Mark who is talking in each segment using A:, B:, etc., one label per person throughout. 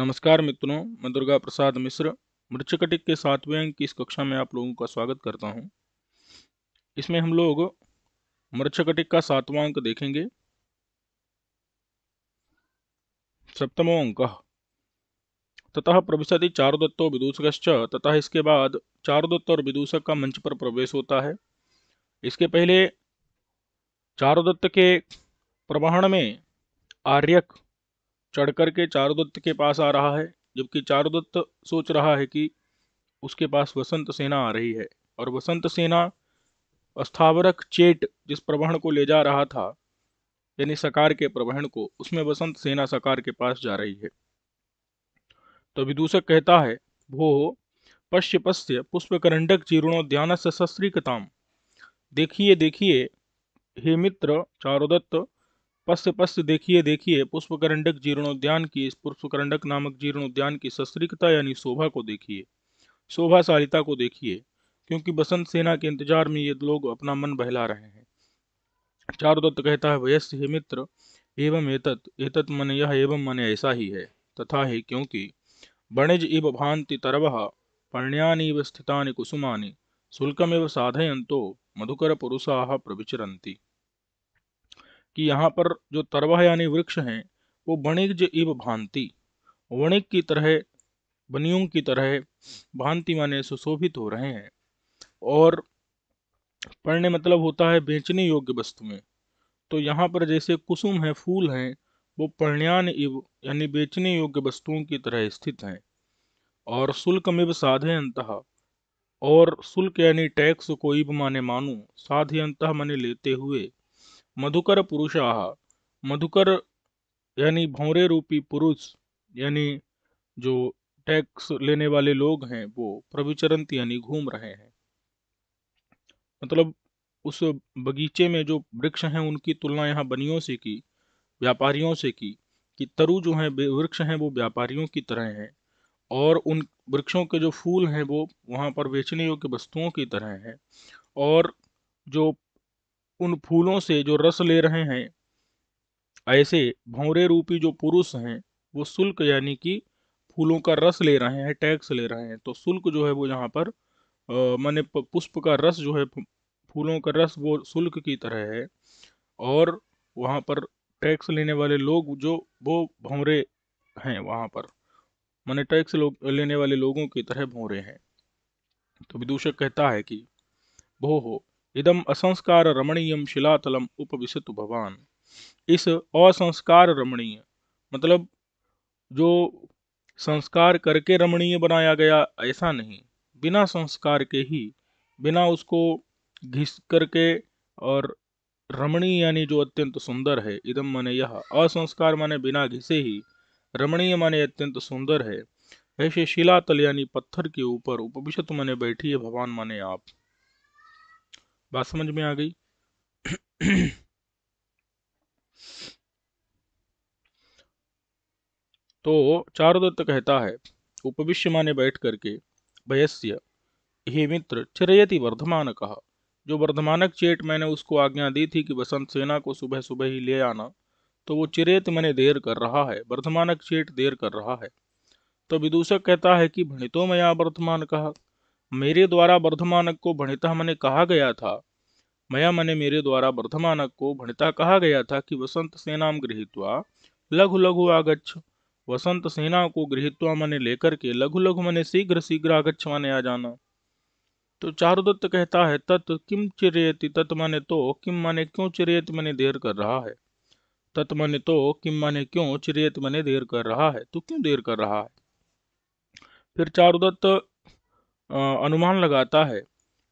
A: नमस्कार मित्रों मैं दुर्गा प्रसाद मिश्र मृचकटिक के सातवें अंक की इस कक्षा में आप लोगों का स्वागत करता हूं। इसमें हम लोग मृचकटिक का सातवां अंक देखेंगे सप्तमो अंक ततः प्रविशति चारुदत्तो विदूषक तथा इसके बाद चारुदत्त और विदूषक का मंच पर प्रवेश होता है इसके पहले चारुदत्त के प्रवहण में आर्यक चढ़कर के चारुदत्त के पास आ रहा है जबकि चारुदत्त सोच रहा है कि उसके पास वसंत सेना आ रही है और वसंत सेना अस्थावरक चेट जिस प्रवहण को ले जा रहा था यानी सकार के प्रवहण को उसमें वसंत सेना सकार के पास जा रही है तो विदूषक कहता है भो पश्य पश्य पुष्पकरंडक से सस्त्रीकताम देखिए देखिए हे मित्र चारुदत्त पश्य पश्य देखिए देखिए पुष्पकरंडक जीर्णोद्यान की इस पुष्पकरंडक नामक जीर्णोद्यान की सस्त्रिकता यानी शोभा को देखिए शोभाशालिता को देखिए क्योंकि बसंत सेना के इंतजार में ये लोग अपना मन बहला रहे हैं चारुदत्त कहता है वयस्य हे मित्र एवं एतत एतत मन यह एवं मन ऐसा ही है तथा ही क्योंकि वणिज इव भांति तरव पर्ण्यानिव स्थितानि कुसुमानि शुल्कमेव साधयन्तो मधुकर पुरुषाः प्रविचरन्ति कि यहाँ पर जो तरवा यानी वृक्ष हैं वो वणिज इव भांति वणिक की तरह बनियों की तरह भांति माने सुशोभित हो रहे हैं और पढ़ने मतलब होता है बेचने योग्य वस्तु में तो यहाँ पर जैसे कुसुम है फूल हैं वो पर्ण्यान इव यानी बेचने योग्य वस्तुओं की तरह स्थित हैं और शुल्कमिव साधे अंत और शुल्क यानी टैक्स को इब माने मानू साधे अंत माने लेते हुए मधुकर पुरुषाः मधुकर यानी भौरे रूपी पुरुष यानी जो टैक्स लेने वाले लोग हैं वो प्रभुचरंत यानी घूम रहे हैं मतलब उस बगीचे में जो वृक्ष हैं उनकी तुलना यहाँ बनियों से की व्यापारियों से की कि तरु जो हैं वृक्ष हैं वो व्यापारियों की तरह हैं और उन वृक्षों के जो फूल हैं वो वहाँ पर बेचने योग्य वस्तुओं की तरह हैं और जो उन फूलों से जो रस ले रहे हैं ऐसे भौरे रूपी जो पुरुष हैं वो शुल्क यानी कि फूलों का रस ले रहे हैं टैक्स ले रहे हैं तो शुल्क जो है वो यहाँ पर मैंने पुष्प का रस जो है फूलों का रस वो शुल्क की तरह है और वहाँ पर टैक्स लेने वाले लोग जो वो भौरे हैं वहाँ पर मैंने टैक्स लोग लेने वाले लोगों की तरह भौरे हैं तो विदूषक कहता है कि भो हो इदम असंस्कार रमणीयम शिलातलम उपविशतु भगवान इस असंस्कार रमणीय मतलब जो संस्कार करके रमणीय बनाया गया ऐसा नहीं बिना संस्कार के ही बिना उसको घिस करके और रमणीय यानी जो अत्यंत सुंदर है इदम माने यह असंस्कार माने बिना घिसे ही रमणीय माने अत्यंत सुंदर है ऐसे शिलातल यानी पत्थर के ऊपर उपविशत माने बैठी है भगवान माने आप बात समझ में आ गई तो दत्त कहता है उपविश्य माने बैठ करके भयस्य हे मित्र चिरयति वर्धमान कहा जो वर्धमानक चेट मैंने उसको आज्ञा दी थी कि बसंत सेना को सुबह सुबह ही ले आना तो वो चिरेत मैंने देर कर रहा है वर्धमानक चेट देर कर रहा है तो विदूषक कहता है कि भणितो मया वर्धमान कहा मेरे द्वारा वर्धमानक को भणिता मने कहा गया था मया मने मेरे द्वारा वर्धमानक को भणिता कहा गया था कि वसंत सेनाम गृहीत्वा लघु लघु आगच्छ वसंत सेना को गृहीत्वा मने लेकर के लघु लघु मने शीघ्र शीघ्र आगच्छ माने आ जाना तो चारुदत्त कहता है तत् किम चिरेति तत् मने तो किम मने क्यों चिरेत मने देर कर रहा है तत् मने तो किम मने क्यों चिरेत मने देर कर रहा है तो क्यों देर कर रहा है फिर चारुदत्त अनुमान लगाता है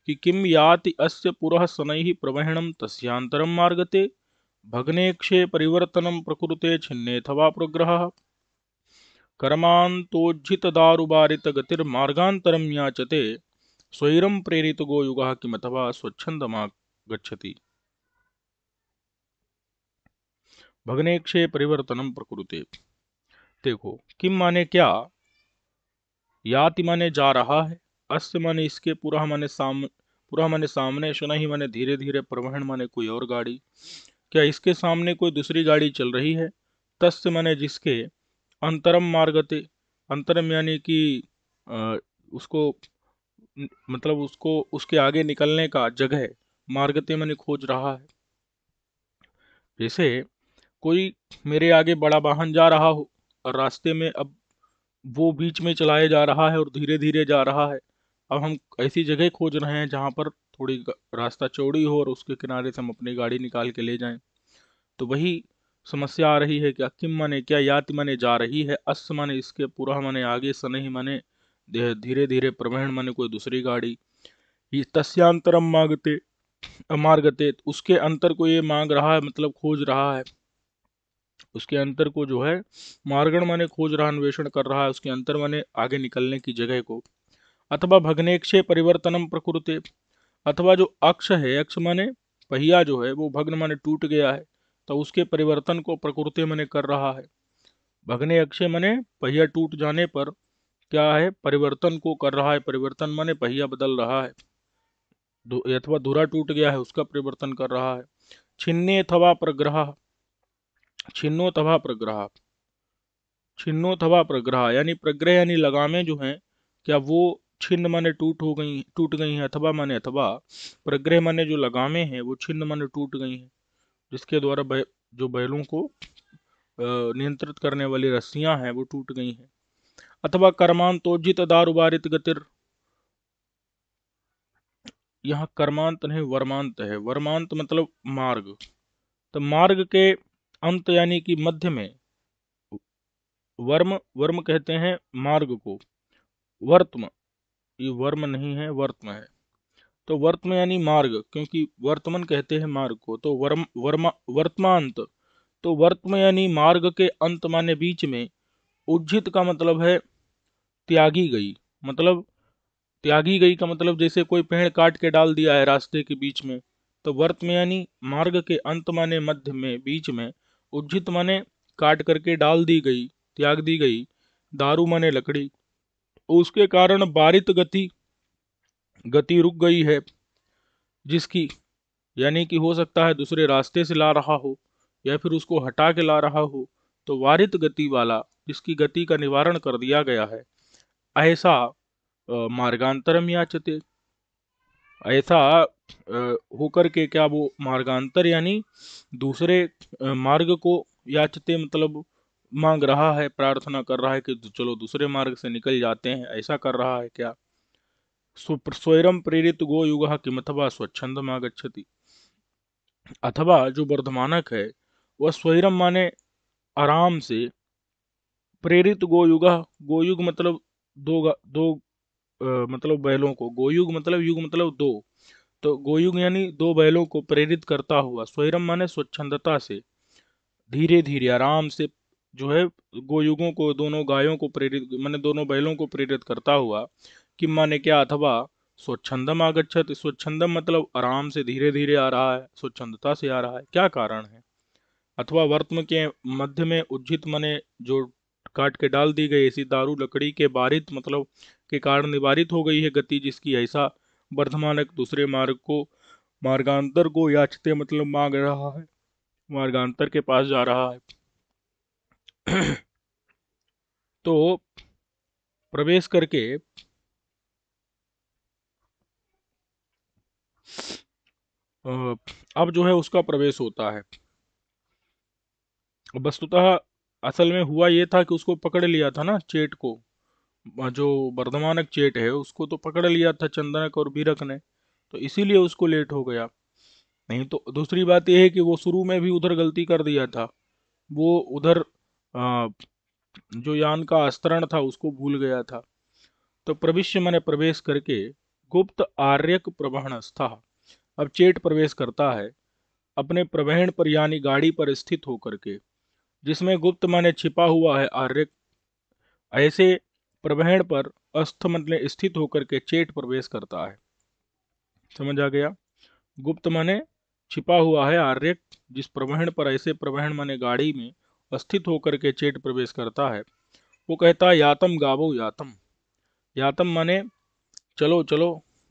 A: कि किम याति अस्य पुरः शनैः प्रवहणम तस्यांतरम मार्गते भग्नेक्षे परिवर्तनम प्रकृते छिन्नेथवा प्रग्रह कर्मान्तोज्झित दारुबारित याचते स्वैर प्रेरित गो युग किमथवा गति भगने भग्नेक्षे परिवर्तनम प्रकृते देखो किम माने क्या याति माने जा रहा है अस्त माने इसके पूरा हमारे साम पूरा हमारे सामने सुना ही माने धीरे धीरे प्रवहन माने कोई और गाड़ी क्या इसके सामने कोई दूसरी गाड़ी चल रही है तस् माने जिसके अंतरम मार्गते अंतरम यानी कि उसको मतलब उसको उसके आगे निकलने का जगह मार्गते मैंने खोज रहा है जैसे कोई मेरे आगे बड़ा वाहन जा रहा हो और रास्ते में अब वो बीच में चलाया जा रहा है और धीरे धीरे जा रहा है अब हम ऐसी जगह खोज रहे हैं जहाँ पर थोड़ी रास्ता चौड़ी हो और उसके किनारे से हम अपनी गाड़ी निकाल के ले जाएं तो वही समस्या आ रही है कि अकिम मने क्या याति मने जा रही है अस माने इसके पूरा माने आगे ही मने धीरे धीरे प्रवहण मने कोई दूसरी गाड़ी ये तस्यांतरम मांगते मार्गते उसके अंतर को ये मांग रहा है मतलब खोज रहा है उसके अंतर को जो है मार्गण माने खोज रहा अन्वेषण कर रहा है उसके अंतर माने आगे निकलने की जगह को अथवा भग्नेक्षे परिवर्तनम प्रकृति अथवा जो अक्ष है अक्ष माने पहिया जो है वो भग्न माने टूट गया है तो उसके परिवर्तन को प्रकृति माने कर रहा है भग्ने अक्षय माने पहिया टूट जाने पर क्या है परिवर्तन को कर रहा है परिवर्तन माने पहिया बदल रहा है अथवा धुरा टूट गया है उसका परिवर्तन कर रहा है छिन्ने अथवा प्रग्रह छिन्नो तथा प्रग्रह छिन्नो तथा प्रग्रह यानी प्रग्रह यानी लगामे जो हैं क्या वो छिन्न माने टूट हो गई टूट गई हैं अथवा माने अथवा प्रग्रह माने जो लगामे हैं वो छिन्न माने टूट गई हैं जिसके द्वारा बै, जो बैलों को नियंत्रित करने वाली रस्सियां हैं वो टूट गई हैं अथवा कर्मांतोजित दारुबारित गतिर यहाँ कर्मांत नहीं वर्मांत है वर्मांत मतलब मार्ग तो मार्ग के अंत यानी कि मध्य में वर्म वर्म कहते हैं मार्ग को वर्तम ये वर्म नहीं है वर्त्म है तो वर्त्म यानी मार्ग क्योंकि वर्तमान कहते हैं मार्ग को तो वर्म वर्मा वर्तमांत तो वर्त्म यानी मार्ग के अंत माने बीच में उज्जित का मतलब है त्यागी गई मतलब त्यागी गई का मतलब जैसे कोई पेड़ काट के डाल दिया है रास्ते के बीच में तो वर्त यानी मार्ग के अंत माने मध्य में बीच में उज्जित माने काट करके डाल दी गई त्याग दी गई दारू माने लकड़ी उसके कारण बारित गति गति रुक गई है जिसकी यानी कि हो सकता है दूसरे रास्ते से ला रहा हो या फिर उसको हटा के ला रहा हो तो वारित गति वाला जिसकी गति का निवारण कर दिया गया है ऐसा मार्गांतरम याचते ऐसा होकर के क्या वो मार्गांतर यानी दूसरे मार्ग को याचते मतलब मांग रहा है प्रार्थना कर रहा है कि चलो दूसरे मार्ग से निकल जाते हैं ऐसा कर रहा है क्या स्वयं प्रेरित गो युग किमथवा स्वच्छंद मागछति अथवा जो वर्धमानक है वह स्वयं माने आराम से प्रेरित गोयुग गोयुग मतलब दो दो आ, मतलब बैलों को गोयुग मतलब युग मतलब दो तो गोयुग यानी दो बैलों को प्रेरित करता हुआ स्वयं माने स्वच्छंदता से धीरे धीरे आराम से जो है गोयुगों को दोनों गायों को प्रेरित मैंने दोनों बैलों को प्रेरित करता हुआ कि माने क्या अथवा स्वच्छंदम आगछत स्वच्छंदम मतलब आराम से धीरे धीरे आ रहा है स्वच्छंदता से आ रहा है क्या कारण है अथवा वर्तम के मध्य में उज्जित मने जो काट के डाल दी गई ऐसी दारू लकड़ी के बारित मतलब के कारण निवारित हो गई है गति जिसकी ऐसा वर्धमानक दूसरे मार्ग को मार्गांतर को याचते मतलब मांग रहा है मार्गांतर के पास जा रहा है तो प्रवेश करके अब जो है उसका प्रवेश होता है वस्तुतः असल में हुआ ये था कि उसको पकड़ लिया था ना चेट को जो वर्धमानक चेट है उसको तो पकड़ लिया था चंदनक और बीरक ने तो इसीलिए उसको लेट हो गया नहीं तो दूसरी बात यह है कि वो शुरू में भी उधर गलती कर दिया था वो उधर जो यान का आस्तरण था उसको भूल गया था तो प्रविश्य मैंने प्रवेश करके गुप्त आर्यक स्था अब चेट प्रवेश करता है अपने प्रवहण पर यानी गाड़ी पर स्थित होकर के जिसमें गुप्त माने छिपा हुआ है आर्यक ऐसे प्रवहण पर अस्थ मतलब स्थित होकर के चेट प्रवेश करता है समझ आ गया गुप्त माने छिपा हुआ है आर्यक जिस प्रवहण पर ऐसे प्रवहण माने गाड़ी में स्थित होकर के चेट प्रवेश करता है वो कहता है यातम गावो यातम यातम माने चलो चलो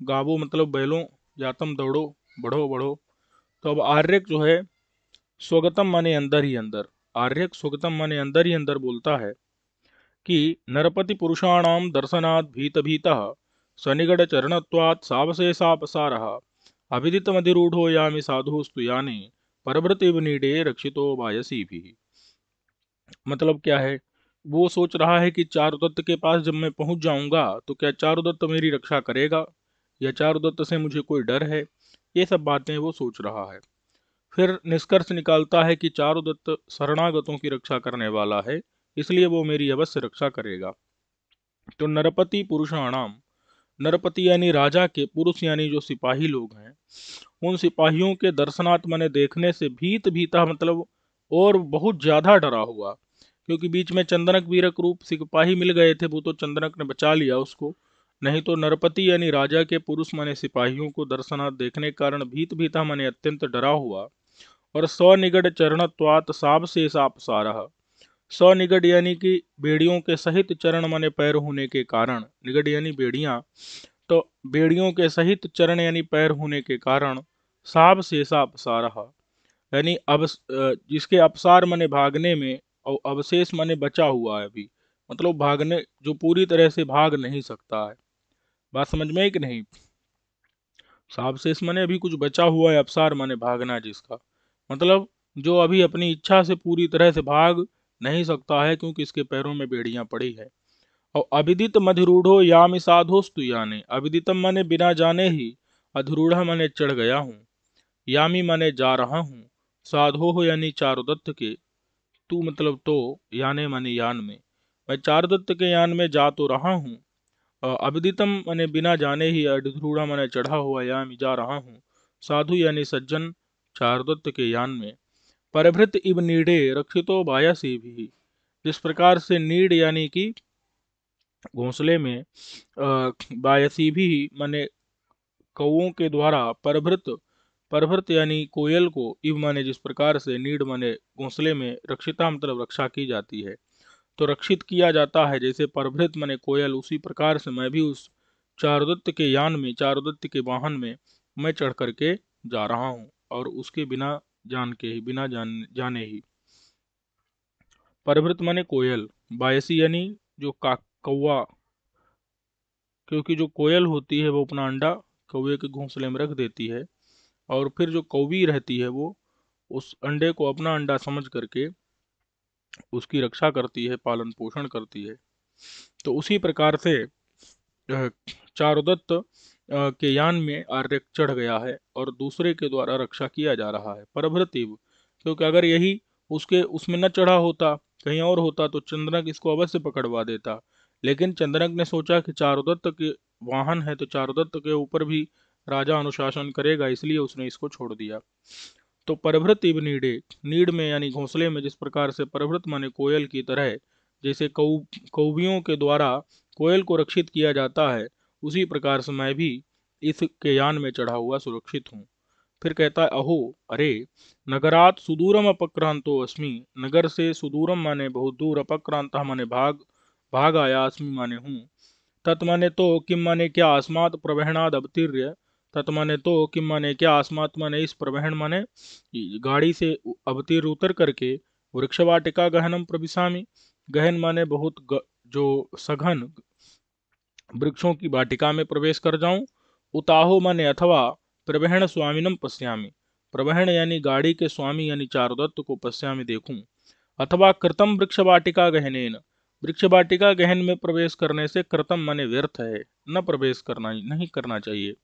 A: गावो मतलब बैलो यातम दौड़ो बढ़ो बढ़ो तो अब आर्यक जो है स्वगतम माने अंदर ही अंदर आर्यक स्वगतम माने अंदर ही अंदर बोलता है कि नरपति पुरुषाणाम दर्शनात् भीत भीत सनिगढ़ चरणत्वात् सावशेषापसार मधिरूढ़ो यामी साधुस्तु स्तुयाने परवृतिव नीडे रक्षितो बायसी भी मतलब क्या है वो सोच रहा है कि चारुदत्त के पास जब मैं पहुंच जाऊंगा तो क्या चारुदत्त मेरी रक्षा करेगा या चारुदत्त से मुझे कोई डर है ये सब बातें वो सोच रहा है फिर निष्कर्ष निकालता है कि चारुदत्त शरणागतों की रक्षा करने वाला है इसलिए वो मेरी अवश्य रक्षा करेगा तो नरपति पुरुषाणाम नरपति यानी राजा के पुरुष यानी जो सिपाही लोग हैं उन सिपाहियों के दर्शनात्म ने देखने से भीत भीता मतलब और बहुत ज़्यादा डरा हुआ क्योंकि बीच में चंदनक वीरक रूप सिपाही मिल गए थे वो तो चंदनक ने बचा लिया उसको नहीं तो नरपति यानी राजा के पुरुष माने सिपाहियों को दर्शनाथ देखने के कारण भीत भीता माने अत्यंत डरा हुआ और स्वनिगढ़ त्वात साप से साप सारह स्वनिगढ़ यानी कि बेड़ियों के सहित चरण माने पैर होने के कारण निगढ़ यानी बेड़ियाँ तो बेड़ियों के सहित चरण यानी पैर होने के कारण साप से साप सारह यानी अब जिसके अपसार मने भागने में और अवशेष मने बचा हुआ है अभी मतलब भागने जो पूरी तरह से भाग नहीं सकता है बात समझ में एक नहीं सावशेष मने अभी कुछ बचा हुआ है अपसार मने भागना जिसका मतलब जो अभी अपनी इच्छा से पूरी तरह से भाग नहीं सकता है क्योंकि इसके पैरों में बेड़ियां पड़ी है और अभिदित मधिरूढ़ो याम साधोस्तु याने अभिदितम मने बिना जाने ही अधरूढ़ मने चढ़ गया हूँ यामी मने जा रहा हूँ साधो हो यानी चारुदत्त के तू मतलब तो याने माने यान में मैं चारुदत्त के यान में जा तो रहा हूँ अभिदितम मैंने बिना जाने ही अडधूढ़ा मैंने चढ़ा हुआ या यान जा रहा हूँ साधु यानी सज्जन चारुदत्त के यान में परभृत इब नीडे रक्षितो बाया से भी जिस प्रकार से नीड यानी कि घोंसले में बायसी भी माने कौओं के द्वारा परभृत परभृत यानी कोयल को इव माने जिस प्रकार से नीड माने घोंसले में रक्षिता मतलब रक्षा की जाती है तो रक्षित किया जाता है जैसे परभृत माने कोयल उसी प्रकार से मैं भी उस चारुदत्त के यान में चारुदत्त के वाहन में मैं चढ़ करके जा रहा हूँ और उसके बिना जान के ही बिना जान जाने ही परभृत माने कोयल बायसी यानी जो का कौवा क्योंकि जो कोयल होती है वो अपना अंडा कौवे के घोंसले में रख देती है और फिर जो कौवी रहती है वो उस अंडे को अपना अंडा समझ करके उसकी रक्षा करती है पालन पोषण करती है तो उसी प्रकार से चारुदत्त के यान में आर्य चढ़ गया है और दूसरे के द्वारा रक्षा किया जा रहा है परभृतिव क्योंकि अगर यही उसके उसमें न चढ़ा होता कहीं और होता तो चंद्रक इसको अवश्य पकड़वा देता लेकिन चंद्रक ने सोचा कि चारुदत्त के वाहन है तो चारुदत्त के ऊपर भी राजा अनुशासन करेगा इसलिए उसने इसको छोड़ दिया तो परभृत इब नीडे नीड में यानी घोंसले में जिस प्रकार से परभृत माने कोयल की तरह जैसे कौ कौवियों के द्वारा कोयल को रक्षित किया जाता है उसी प्रकार से मैं भी के यान में चढ़ा हुआ सुरक्षित हूँ फिर कहता है अहो अरे नगरात सुदूरम अपक्रांतो अस्मि नगर से सुदूरम माने बहुत दूर अपक्रांत माने भाग भाग आया अस्मि माने हूँ तत् माने तो किम माने क्या अस्मात् प्रवहणाद अवतीर्य तत् माने तो किम माने क्या अस्मात् माने इस प्रवहण माने गाड़ी से अवतीर उतर करके वृक्षवाटिका गहनम प्रविशामी गहन माने बहुत ग, जो सघन वृक्षों की वाटिका में प्रवेश कर जाऊं उताहो माने अथवा प्रवहन स्वामीनम पश्यामी प्रवहण यानी गाड़ी के स्वामी यानी चारुदत्त को पश्यामी देखूं अथवा कृतम वृक्ष वाटिका गहनेन वृक्ष वाटिका गहन में प्रवेश करने से कृतम माने व्यर्थ है न प्रवेश करना नहीं करना चाहिए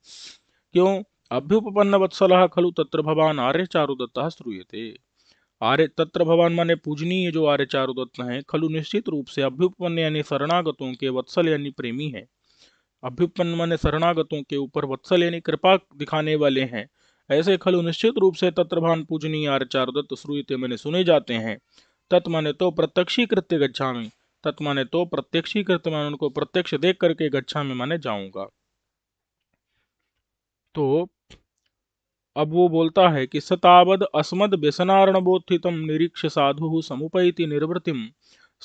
A: क्यों अभ्युपन्न वत्सल खलु तत्र भवान आर्य चारुदत्त श्रूयते आर्य तत्र भवान माने पूजनीय जो आर्य चारुदत्त हैं खलु निश्चित रूप से अभ्युपन्न यानी शरणागतों के वत्सल यानी प्रेमी हैं अभ्युपन्न माने शरणागतों के ऊपर वत्सल यानी कृपा दिखाने वाले हैं ऐसे खलु निश्चित रूप से तत्र भवान पूजनीय आर्य चारुदत्त श्रूयते मैंने सुने जाते हैं तत्माने तो प्रत्यक्षी कृत्य गच्छा में तत्माने तो प्रत्यक्षी कृत्य मैंने उनको प्रत्यक्ष देख करके गच्छा में माने जाऊंगा तो अब वो बोलता है कि सतावद अस्मद व्यसनारणबोत्थितम निरीक्ष साधु समुपैति निर्वृतिम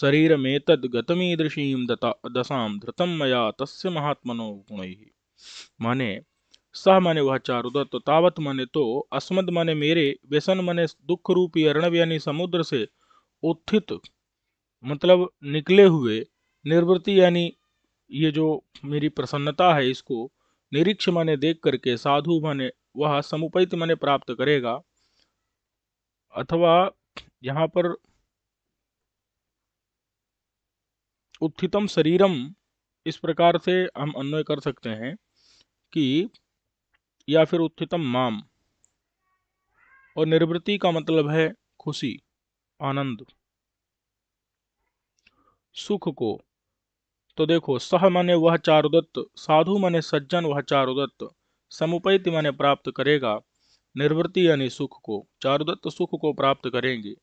A: शरीर में तद गतमीदृशी दशा धृतम मया तस्य महात्मनो गुण माने सह माने वह चारुदत्त तावत माने तो अस्मद माने मेरे व्यसन माने दुख रूपी अर्णव यानी समुद्र से उत्थित मतलब निकले हुए निर्वृत्ति यानी ये जो मेरी प्रसन्नता है इसको निरीक्ष मने देख करके साधु मने वह समुपैत मने प्राप्त करेगा अथवा यहाँ पर उत्थितम शरीरम इस प्रकार से हम अन्वय कर सकते हैं कि या फिर उत्थितम माम और निर्वृत्ति का मतलब है खुशी आनंद सुख को तो देखो सह मने वह चारुदत्त साधु मने सज्जन वह चारुदत्त समुपैत माने प्राप्त करेगा निर्वृत्ति यानी सुख को चारुदत्त सुख को प्राप्त करेंगे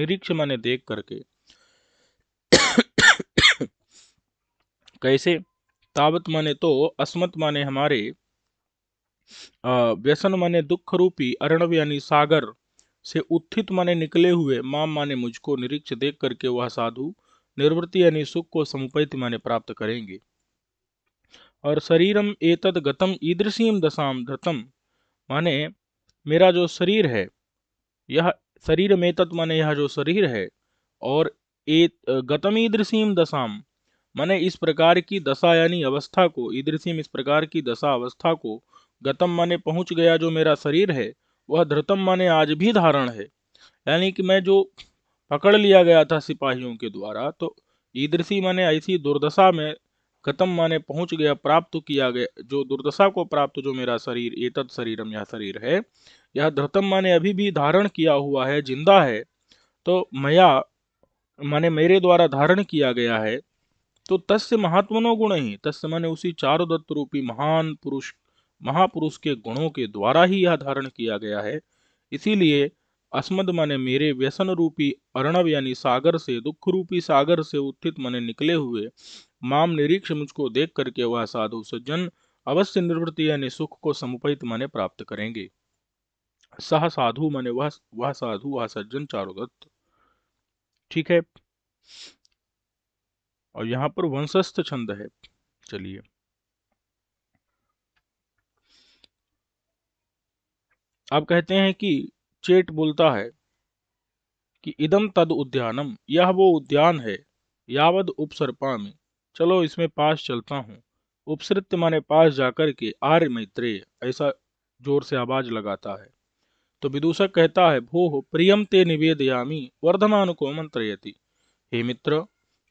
A: निरीक्ष माने देख करके कैसे तावत माने तो अस्मत माने हमारे व्यसन माने दुख रूपी अरणव यानी सागर से उत्थित माने निकले हुए माम माने मुझको निरीक्ष देख करके वह साधु निवृत्ति यानी सुख को समुपैत माने प्राप्त करेंगे और शरीरम एतद गतम ईदृशीम दशाम धृतम माने मेरा जो शरीर है यह शरीर में तत् माने यह जो शरीर है और एत गतम ईदृशीम दशाम माने इस प्रकार की दशा यानी अवस्था को ईदृशीम इस प्रकार की दशा अवस्था को गतम माने पहुंच गया जो मेरा शरीर है वह धृतम माने आज भी धारण है यानी कि मैं जो पकड़ लिया गया था सिपाहियों के द्वारा तो ईदृशी माने ऐसी दुर्दशा में खत्म माने पहुंच गया प्राप्त किया गया जो दुर्दशा को प्राप्त जो मेरा शरीर एतद शरीरम यह शरीर है यह धृतम माने अभी भी धारण किया हुआ है जिंदा है तो मया माने मेरे द्वारा धारण किया गया है तो तस्य महात्मनो गुण ही तस् माने उसी चारो दत्त रूपी महान पुरुष महापुरुष के गुणों के द्वारा ही यह धारण किया गया है इसीलिए अस्मद मने मेरे व्यसन रूपी अर्णव यानी सागर से दुख रूपी सागर से उत्थित मने निकले हुए माम निरीक्ष मुझको देख करके वह साधु सज्जन अवश्य निवृत्ति यानी सुख को समुपहित मने प्राप्त करेंगे सह साधु मने वह वह साधु वह सज्जन चारुदत्त ठीक है और यहाँ पर वंशस्थ छंद है चलिए आप कहते हैं कि चेट बोलता है कि इदम तद उद्यानम यह वो उद्यान है यावद उपसर्पा में चलो इसमें पास चलता हूँ उपसृत्य माने पास जाकर के आर्य मैत्रेय ऐसा जोर से आवाज लगाता है तो विदूषक कहता है भोह प्रियम ते निवेदयामी वर्धमान को मंत्रयति हे मित्र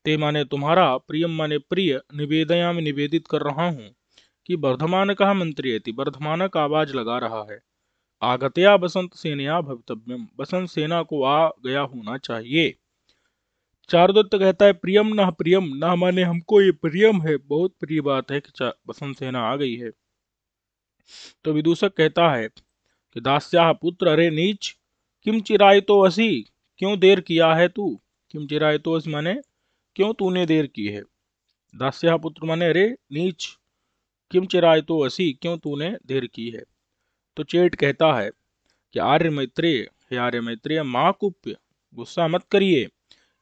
A: ते माने तुम्हारा प्रियम माने प्रिय निवेदयामी निवेदित कर रहा हूँ कि वर्धमान कहा मंत्रयति वर्धमान का आवाज लगा रहा है आगतया बसंत सेनया भवितव्यम बसंत सेना को आ गया होना चाहिए चारुदत्त कहता है प्रियम न प्रियम न माने हमको ये प्रियम है बहुत प्रिय बात है कि बसंत सेना आ गई है तो विदूषक कहता है कि दास्या पुत्र अरे नीच किम चिराय तो असी क्यों देर किया है तू किम चिराय तो अस माने क्यों तूने देर की है दास्या पुत्र माने अरे नीच किम चिराय तो असी क्यों तूने देर की है तो चेट कहता है कि आर्य मैत्रेय हे आर्य मैत्रेय माँ कुप्य गुस्सा मत करिए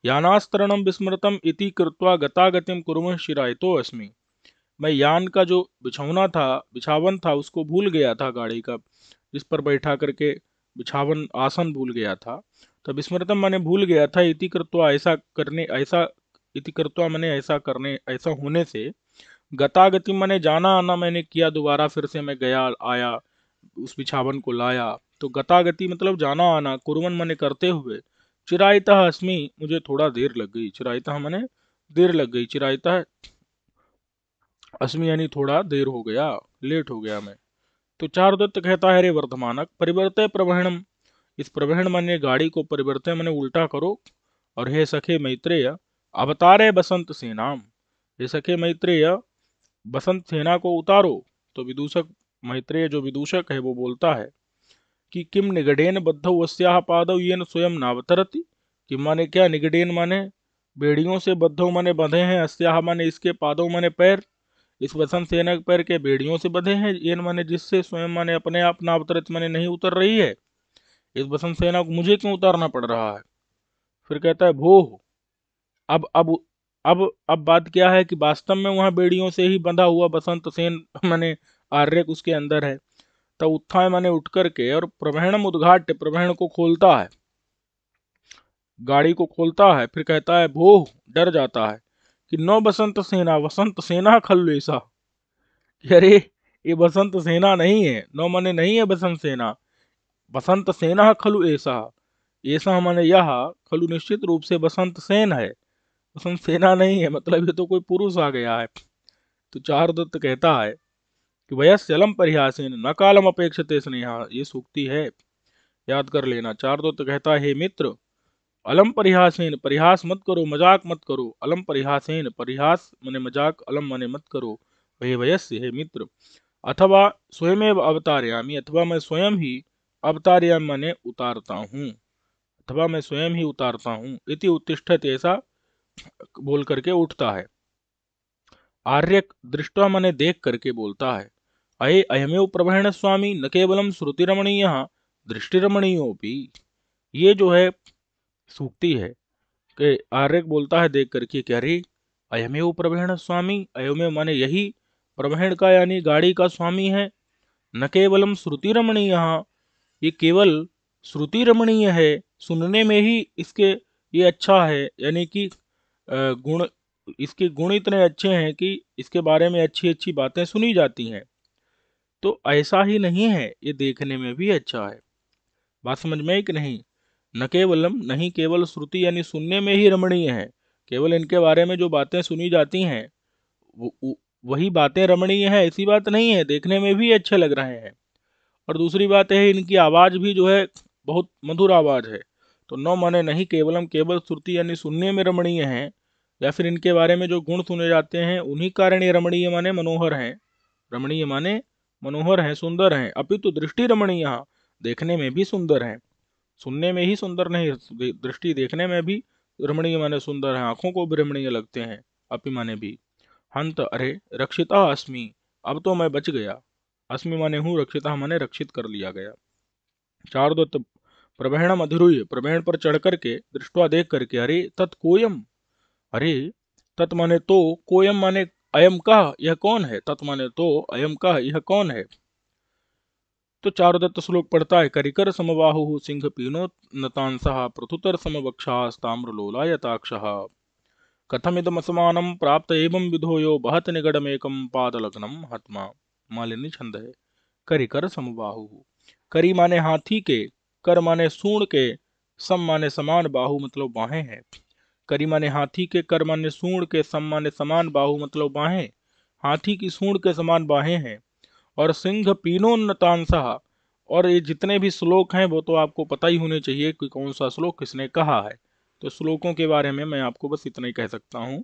A: यानास्तरणम विस्मृतम इति कृत्वा गतागतिम कुरुम शिराय तो अस्मि मैं यान का जो बिछौना था बिछावन था उसको भूल गया था गाड़ी का जिस पर बैठा करके बिछावन आसन भूल गया था तो विस्मृतम मैंने भूल गया था इति कृत्वा ऐसा करने ऐसा इति कृत्वा मैंने ऐसा करने ऐसा होने से गतागति मैंने जाना आना मैंने किया दोबारा फिर से मैं गया आया उस बिछावन को लाया तो गतागति मतलब जाना आना कुरवन मने करते हुए चिरायता अस्मी मुझे थोड़ा देर लग गई चिरायता मने देर लग गई चिरायता अस्मी यानी थोड़ा देर हो गया लेट हो गया मैं तो चारुदत्त कहता है रे वर्धमानक परिवर्तय प्रवहणम इस प्रवहण मान्य गाड़ी को परिवर्तन मैंने उल्टा करो और हे सखे मैत्रेय अवतारे बसंत सेनाम हे सखे मैत्रेय बसंत सेना को उतारो तो विदूषक मैत्रेय जो विदूषक है वो बोलता है कि किम निगडेन बद्ध वस्या पादव ये स्वयं नावतरती कि माने क्या निगडेन माने बेड़ियों से बद्धव माने बंधे हैं अस्या माने इसके पादव माने पैर इस वसंत सेना के पैर के बेड़ियों से बंधे हैं येन माने जिससे स्वयं माने अपने आप नावतरित माने नहीं उतर रही है इस वसंत सेना को मुझे क्यों उतारना पड़ रहा है फिर कहता है भो अब अब अब अब बात क्या है कि वास्तव में वहाँ बेड़ियों से ही बंधा हुआ बसंत सेन माने आर्यक उसके अंदर है तब उत्थाय माने उठ करके और प्रवहणम उद्घाट्य प्रवहण को खोलता है गाड़ी को खोलता है फिर कहता है भोह डर जाता है कि नौ बसंत सेना वसंत सेना खल कि अरे ये बसंत सेना नहीं है नौ माने नहीं है बसंत सेना बसंत सेना खलु ऐसा ऐसा माने यह खलु निश्चित रूप से बसंत सेन है बसंत सेना नहीं है मतलब ये तो कोई पुरुष आ गया है तो चार दत्त कहता है कि वयस्लम परिहासेन न कालम अपेक्षते स्नेहा ये सूक्ति है याद कर लेना चार दो तो कहता है मित्र अलम परिहासेन परिहास मत करो मजाक मत करो अलम परिहासेन परिहास मने मजाक अलम मने मत करो वह वयस्य है मित्र अथवा स्वयं अवतारयामी अथवा मैं स्वयं ही अवतारया मने उतारता हूँ अथवा मैं स्वयं ही उतारता हूँ इति उत्तिष्ठ ऐसा बोल करके उठता है आर्यक दृष्टवा मने देख करके बोलता है अये अयमेव प्रभण स्वामी न केवलम श्रुतिरमणीय दृष्टिरमणीयोपि ये जो है सूक्ति है कि आर्यक बोलता है देख करके कह रही अयमेव प्रभण स्वामी अयमे माने यही प्रभण का यानी गाड़ी का स्वामी है न केवलम श्रुतिरमणीय ये केवल श्रुति रमणीय है सुनने में ही इसके ये अच्छा है यानी कि गुण इसके गुण इतने अच्छे हैं कि इसके बारे में अच्छी अच्छी बातें सुनी जाती हैं तो ऐसा ही नहीं है ये देखने में भी अच्छा है बात समझ में कि नहीं न केवलम नहीं केवल श्रुति यानी सुनने में ही रमणीय है केवल इनके बारे में जो बातें सुनी जाती हैं वही बातें रमणीय हैं ऐसी बात नहीं है देखने में भी अच्छे लग रहे हैं और दूसरी बात है इनकी आवाज़ भी जो है बहुत मधुर आवाज़ है तो नौ माने नहीं केवलम केवल श्रुति यानी सुनने में रमणीय हैं या फिर इनके बारे में जो गुण सुने जाते हैं उन्हीं कारण ये रमणीय माने मनोहर हैं रमणीय माने मनोहर हैं सुंदर हैं अपितु दृष्टि रमणीय देखने में भी सुंदर हैं सुनने में ही सुंदर नहीं दृष्टि देखने में भी रमणीय माने सुंदर हैं आंखों को भी रमणीय लगते हैं अपि माने भी हंत अरे रक्षिता अस्मि अब तो मैं बच गया अस्मि माने हूँ रक्षिता माने रक्षित कर लिया गया चार दो प्रभेणम अधिरुय प्रभेण पर चढ़ करके दृष्टवा देख करके अरे तत्कोयम अरे तत्माने माने तो कोयम माने अयम कह यह कौन है तत् माने तो अयम कह यह कौन है तो चारुदत्त श्लोक पढ़ता है करिकर समबाहु सिंह पीनो नतांसः पृथुतर समवक्षास्ताम्रलोलायताक्ष असमान प्राप्त एवं विधो यो बहत निगडमेकम पादलग्नम हत्मा मालिनी छंद है करिकर समबाहु करी माने हाथी के कर माने सूण के सम माने समान बाहु मतलब बाहें हैं करीमा ने हाथी के कर्मान्य सूण के सम्मान्य समान बाहु मतलब बाहें हाथी की सूण के समान बाहें हैं और सिंह पीनोन्नतांसहा और ये जितने भी श्लोक हैं वो तो आपको पता ही होने चाहिए कि कौन सा श्लोक किसने कहा है तो श्लोकों के बारे में मैं आपको बस इतना ही कह सकता हूँ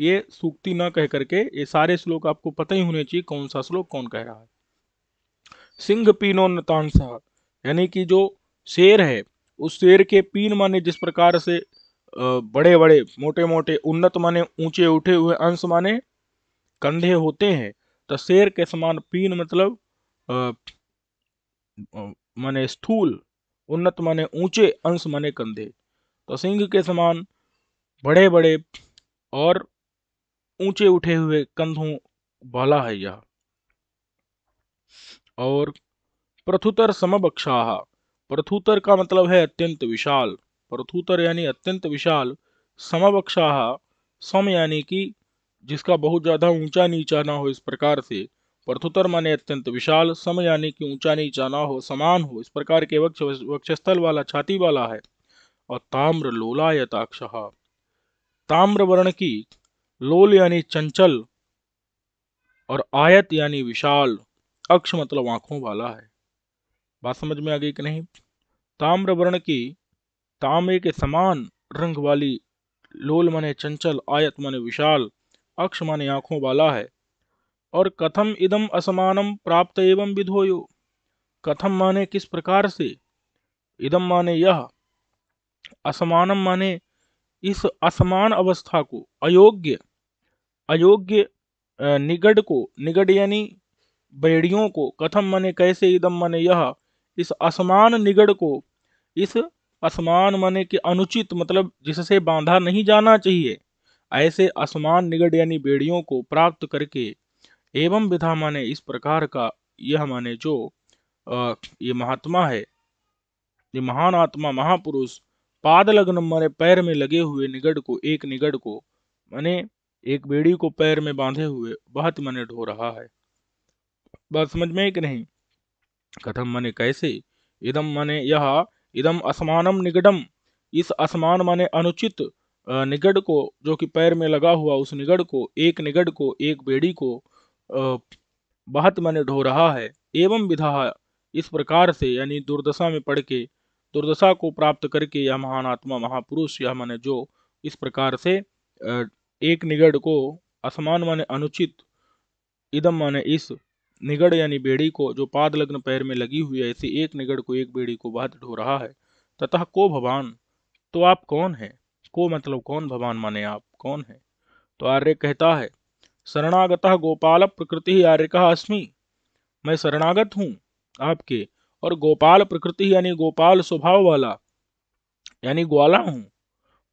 A: ये सूक्ति न कह करके ये सारे श्लोक आपको पता ही होने चाहिए कौन सा श्लोक कौन कह रहा है सिंह पीनोन्नतांसहा यानी कि जो शेर है उस शेर के पीन माने जिस प्रकार से बड़े बड़े मोटे मोटे उन्नत माने ऊंचे उठे हुए अंश माने कंधे होते हैं तो शेर के समान पीन मतलब माने स्थूल उन्नत माने ऊंचे अंश माने कंधे तो सिंह के समान बड़े बड़े और ऊंचे उठे हुए कंधों वाला है यह और प्रथुतर समबक्षाह प्रथुतर का मतलब है अत्यंत विशाल और यानी अत्यंत विशाल समवक्षा सम यानी कि जिसका बहुत ज़्यादा ऊंचा नीचा ना हो इस प्रकार से प्रथुतर माने अत्यंत विशाल सम यानी कि ऊंचा नीचा ना हो समान हो इस प्रकार के वक्ष वक्षस्थल वाला छाती वाला है और ताम्र लोला यताक्ष ताम्र वर्ण की लोल यानी चंचल और आयत यानी विशाल अक्ष मतलब आंखों वाला है बात समझ में आ गई कि नहीं ताम्र वर्ण की तांबे के समान रंग वाली लोल मने चंचल आयत मने विशाल अक्ष मने आंखों वाला है और कथम इदम असमानम प्राप्त एवं विधोयो कथम माने किस प्रकार से इदम माने यह असमानम माने इस असमान अवस्था को अयोग्य अयोग्य निगड को निगड यानी बेड़ियों को कथम मने कैसे इदम मने यह इस असमान निगड को इस असमान माने कि अनुचित मतलब जिससे बांधा नहीं जाना चाहिए ऐसे असमान निगड यानी बेड़ियों को प्राप्त करके एवं विधा माने इस प्रकार का यह माने जो आ, ये महात्मा है ये महान आत्मा महापुरुष पाद लग्न माने पैर में लगे हुए निगड को एक निगड को माने एक बेड़ी को पैर में बांधे हुए बहुत मने ढो रहा है बात समझ में एक नहीं कथम माने कैसे इदम माने यह इदम असमानम निगडम इस असमान माने अनुचित निगड को जो कि पैर में लगा हुआ उस निगड को एक निगड को एक बेड़ी को बहत माने ढो रहा है एवं विधा इस प्रकार से यानी दुर्दशा में पढ़ के दुर्दशा को प्राप्त करके यह महान आत्मा महापुरुष यह माने जो इस प्रकार से एक निगड को असमान माने अनुचित इदम माने इस निगड़ यानी बेड़ी को जो पाद लग्न पैर में लगी हुई है ऐसी एक निगड़ को एक बेड़ी को बात ढो रहा है तथा को भगवान तो आप कौन है को मतलब कौन भवान माने आप कौन है तो आर्य कहता है शरणागत गोपाल प्रकृति आर्य कहा अस्मि मैं शरणागत हूँ आपके और गोपाल प्रकृति यानी गोपाल स्वभाव वाला यानी ग्वाला हूँ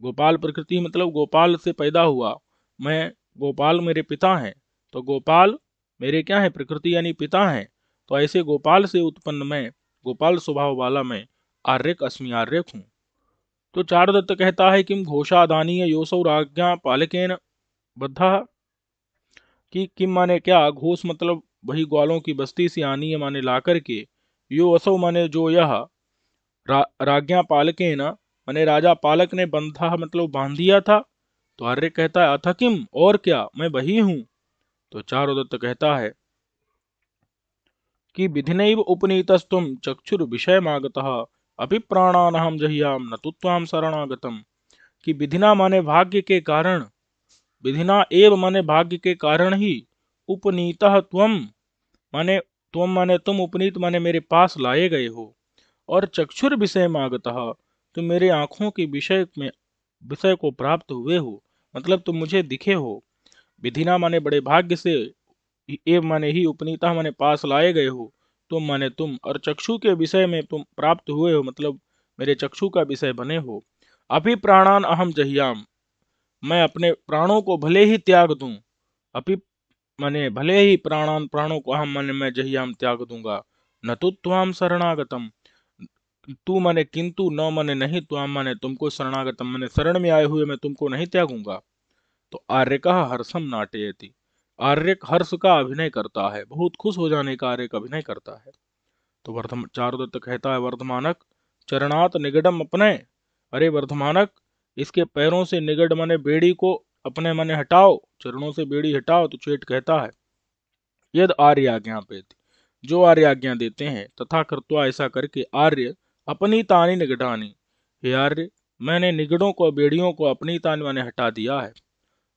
A: गोपाल प्रकृति मतलब गोपाल से पैदा हुआ मैं गोपाल मेरे पिता हैं तो गोपाल मेरे क्या है प्रकृति यानी पिता हैं तो ऐसे गोपाल से उत्पन्न मैं गोपाल स्वभाव वाला मैं आर्यक अस्मि आर्यक हूँ तो दत्त कहता है किम घोषादानीय योसौ राज्ञा पालकेन बद्धा कि किम माने क्या घोष मतलब वही ग्वालों की बस्ती से आनीय माने लाकर के यो असो माने जो यह रा, राज्ञा पालके न राजा पालक ने बंधा मतलब बांध दिया था तो आर्य कहता है अथ किम और क्या मैं वही हूँ तो चारुदत्त कहता है कि विधि उपनीत उपनीतस्तुम चक्षुर विषय आगत अभी प्राणान हम जहियाम न तुत्वाम शरणागतम कि विधिना माने भाग्य के कारण विधिना एव माने भाग्य के कारण ही उपनीत त्वम माने तुम माने तुम उपनीत माने मेरे पास लाए गए हो और चक्षुर विषय मागत तुम मेरे आँखों के विषय में विषय को प्राप्त हुए हो मतलब तुम मुझे दिखे हो विधिना माने बड़े भाग्य से ए माने ही उपनीता माने पास लाए गए हो तुम माने तुम और चक्षु के विषय में तुम प्राप्त हुए हो मतलब मेरे चक्षु का विषय बने हो अभी प्राणान अहम जहियाम मैं अपने प्राणों को भले ही त्याग दूं अपि माने भले ही प्राणान प्राणों को अहम माने मैं जहियाम त्याग दूंगा न तो त्वाम शरणागतम तू माने किंतु न माने नहीं त्वाम माने तुमको शरणागतम माने शरण में आए हुए मैं तुमको नहीं त्यागूंगा तो आर्य का हर्षम नाट्यति आर्य हर्ष का अभिनय करता है बहुत खुश हो जाने का आर्य अभिनय करता है तो वर्धम चारुदत्त कहता है वर्धमानक चरणात निगडम अपने अरे वर्धमानक इसके पैरों से निगड मने बेड़ी को अपने मने हटाओ चरणों से बेड़ी हटाओ तो चेट कहता है यद आर्य आज्ञा पे जो आर्य आज्ञा देते हैं तथा कृत्वा ऐसा करके आर्य अपनी तानी निगडानी हे आर्य मैंने निगड़ों को बेड़ियों को अपनी तान मैंने हटा दिया है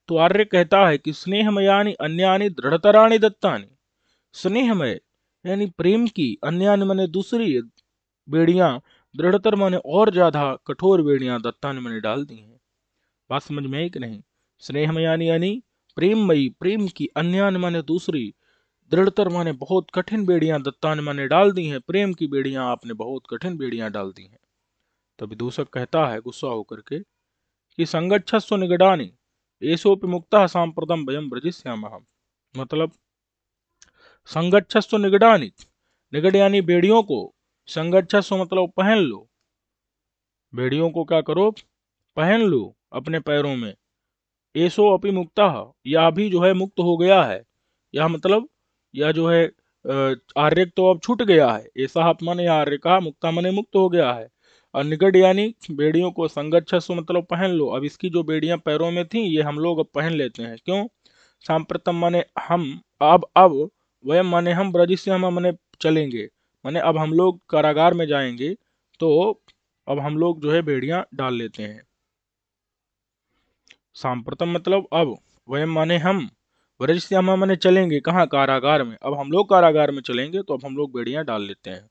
A: तो आर्य कहता है कि स्नेहमयानी अन्यानी दृढ़तराणी दत्तानी स्नेहमय यानी प्रेम की अन्यान मैंने दूसरी बेड़ियां दृढ़तर मैंने और ज्यादा कठोर बेड़ियां दत्ता ने मैंने डाल दी हैं बात समझ में आई कि नहीं स्नेहमयानी यानी प्रेममयी प्रेम की अन्यान मैंने दूसरी दृढ़तर माने बहुत कठिन बेड़ियां दत्ता ने मैंने डाल दी हैं प्रेम की बेड़ियां आपने बहुत कठिन बेड़ियां डाल दी हैं तभी दूसरा कहता है गुस्सा होकर के कि संगच्छस्व निगडानी एसोपि मुक्त सांप्रदम वयम व्रजिश्याम मतलब संगठस्व निगडानी निगड यानी बेड़ियों को संगठस्व मतलब पहन लो बेड़ियों को क्या करो पहन लो अपने पैरों में ऐसो अपि मुक्ता यह भी जो है मुक्त हो गया है यह मतलब यह जो है आर्य तो अब छूट गया है ऐसा आत्मा ने आर्य कहा मुक्ता मने मुक्त हो गया है और निकट यानी बेड़ियों को संघर्ष मतलब पहन लो अब इसकी जो बेड़ियां पैरों में थी ये हम लोग अब पहन लेते हैं क्यों सांप्रतम माने हम अब अब वह माने हम ब्रज से हम माने चलेंगे माने अब हम लोग कारागार में जाएंगे तो अब हम लोग जो है बेड़ियां डाल लेते हैं सांप्रतम मतलब अब वह माने हम ब्रज से हम माने चलेंगे कहाँ कारागार में अब हम लोग कारागार में चलेंगे तो अब हम लोग बेड़ियां डाल लेते हैं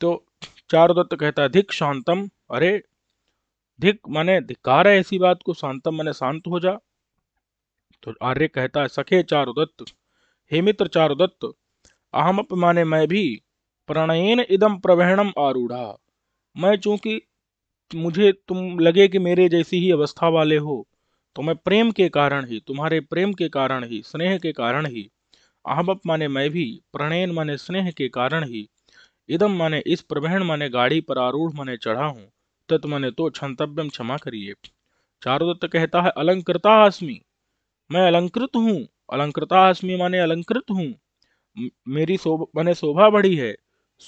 A: तो चारुदत्त कहता है धिक शांतम अरे धिक माने धिकार है ऐसी बात को शांतम माने शांत हो जा तो आर्य कहता है सखे चारुदत्त हे मित्र चारुदत्त अहम माने मैं भी प्रणयन इदम प्रवहणम आरूढ़ा मैं चूंकि मुझे तुम लगे कि मेरे जैसी ही अवस्था वाले हो तो मैं प्रेम के कारण ही तुम्हारे प्रेम के कारण ही स्नेह के कारण ही अहम माने मैं भी प्रणयन माने स्नेह के कारण ही इदम माने इस प्रवहण माने गाड़ी पर आरूढ़ माने चढ़ा हूँ तत् माने तो क्षंतव्यम क्षमा करिए चारुदत्त कहता है अलंकृता अस्मी मैं अलंकृत हूँ अलंकृता अस्मी माने अलंकृत हूँ मेरी शोभ मैंने शोभा बढ़ी है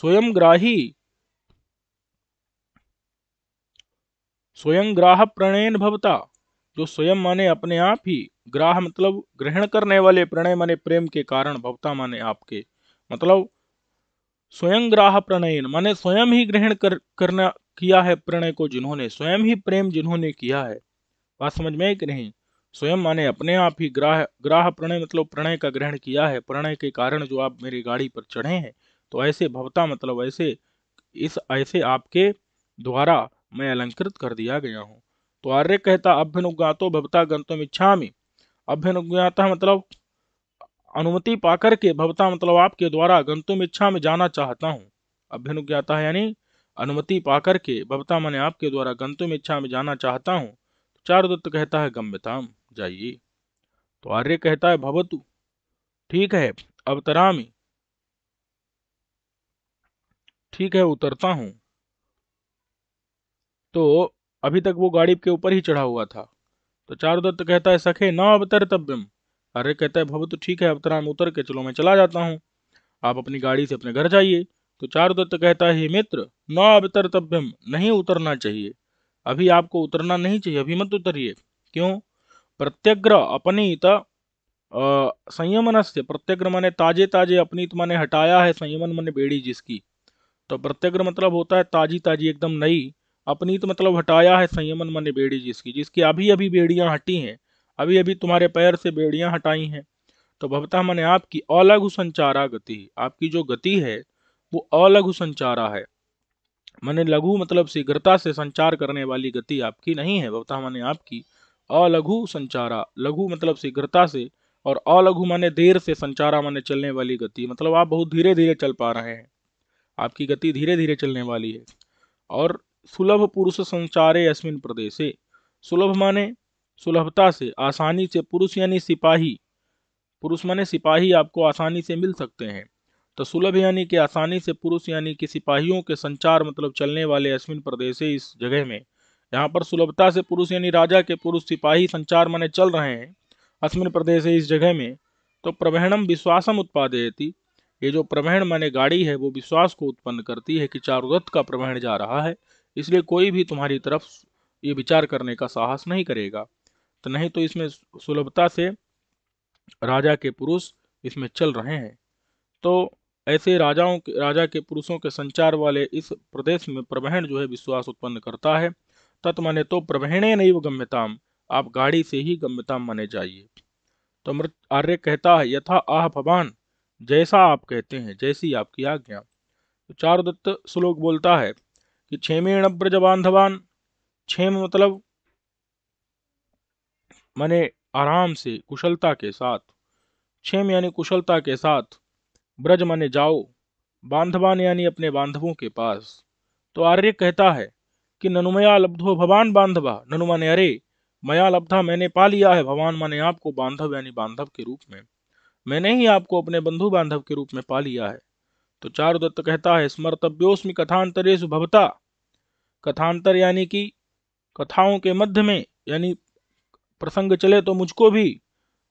A: स्वयं ग्राही स्वयं ग्राह प्रणयन भवता जो स्वयं माने अपने आप ही ग्राह मतलब ग्रहण करने वाले प्रणय माने प्रेम के कारण भवता माने आपके मतलब स्वयं ग्राह प्रणयन माने स्वयं ही ग्रहण कर, करना किया है प्रणय को जिन्होंने स्वयं ही प्रेम जिन्होंने किया है बात समझ में कि नहीं स्वयं माने अपने आप ही ग्राह ग्राह प्रणय मतलब प्रणय का ग्रहण किया है प्रणय के कारण जो आप मेरी गाड़ी पर चढ़े हैं तो ऐसे भवता मतलब ऐसे इस ऐसे आपके द्वारा मैं अलंकृत कर दिया गया हूँ तो आर्य कहता अभ्यनुज्ञातो भवता गंतुम मी अभ्यनुज्ञाता मतलब अनुमति पाकर के भवता मतलब आपके द्वारा गंतुम इच्छा में जाना चाहता हूँ अभ्यनु ज्ञाता है यानी अनुमति पाकर के भवता मैंने आपके द्वारा गंतुम इच्छा में जाना चाहता हूँ चारुदत्त कहता है गम्यताम जाइए तो आर्य कहता है भवतु ठीक है अवतरामी ठीक है उतरता हूं तो अभी तक वो गाड़ी के ऊपर ही चढ़ा हुआ था तो चारुदत्त कहता है सखे न अवतरतव्यम अरे कहता है बाबू तो ठीक है अब तरह में उतर के चलो मैं चला जाता हूँ आप अपनी गाड़ी से अपने घर जाइए तो चारुदत्त कहता है मित्र न अवतर तब्यम नहीं उतरना चाहिए अभी आपको उतरना नहीं चाहिए अभी मत उतरिए क्यों प्रत्यग्र अपनीत संयमन से प्रत्यग्र मैंने ताजे ताजे अपनी मैंने हटाया है संयमन मैंने बेड़ी जिसकी तो प्रत्यग्र मतलब होता है ताजी ताजी एकदम नई अपनीत मतलब हटाया है संयमन मैंने बेड़ी जिसकी जिसकी अभी अभी बेड़ियां हटी हैं अभी अभी तुम्हारे पैर से बेड़ियां हटाई हैं तो भवता मन आपकी अलघु संचारा गति आपकी जो गति है वो अलघु संचारा है मैंने लघु मतलब शीघ्रता से संचार करने वाली गति आपकी नहीं है भवता माने आपकी अलघु संचारा लघु मतलब शीघ्रता से और अलघु माने देर से संचारा माने चलने वाली गति मतलब आप बहुत धीरे धीरे चल पा रहे हैं आपकी गति धीरे धीरे चलने वाली है और सुलभ पुरुष संचारे अस्मिन प्रदेश सुलभ माने सुलभता से आसानी से पुरुष यानी सिपाही पुरुष माने सिपाही आपको आसानी से मिल सकते हैं तो सुलभ यानी कि आसानी से पुरुष यानी कि सिपाहियों के संचार मतलब चलने वाले अश्विन प्रदेश इस जगह में यहाँ पर सुलभता से पुरुष यानी राजा के पुरुष सिपाही संचार माने चल रहे हैं अश्विन प्रदेश इस जगह में तो प्रवहणम विश्वासम उत्पादयती ये जो प्रवहण माने गाड़ी है वो विश्वास को उत्पन्न करती है कि चारुदत्त का प्रवहण जा रहा है इसलिए कोई भी तुम्हारी तरफ ये विचार करने का साहस नहीं करेगा तो नहीं तो इसमें सुलभता से राजा के पुरुष इसमें चल रहे हैं तो ऐसे राजाओं के राजा के पुरुषों के संचार वाले इस प्रदेश में प्रवहण जो है विश्वास उत्पन्न करता है तत्मने तो प्रवहणे नहीं वो गम्यताम आप गाड़ी से ही गम्यताम माने जाइए तो अमृत आर्य कहता है यथा आह भवान जैसा आप कहते हैं जैसी आपकी आज्ञा तो चारुदत्त श्लोक बोलता है कि क्षेमेण ब्रज बांधवान क्षेम मतलब मैंने आराम से कुशलता के साथ क्षेम यानी कुशलता के साथ ब्रज माने जाओ बांधवान यानी अपने बांधवों के पास तो आर्य कहता है कि ननुमया लब्धो भवान बांधवा ननु माने अरे मया लब्धा मैंने पा लिया है भवान माने आपको बांधव यानी बांधव के रूप में मैंने ही आपको अपने बंधु बांधव के रूप में पा लिया है तो चारुदत्त कहता है स्मर्तव्योस्मी कथांतरेश भवता कथांतर यानी कि कथाओं के मध्य में यानी प्रसंग चले तो मुझको भी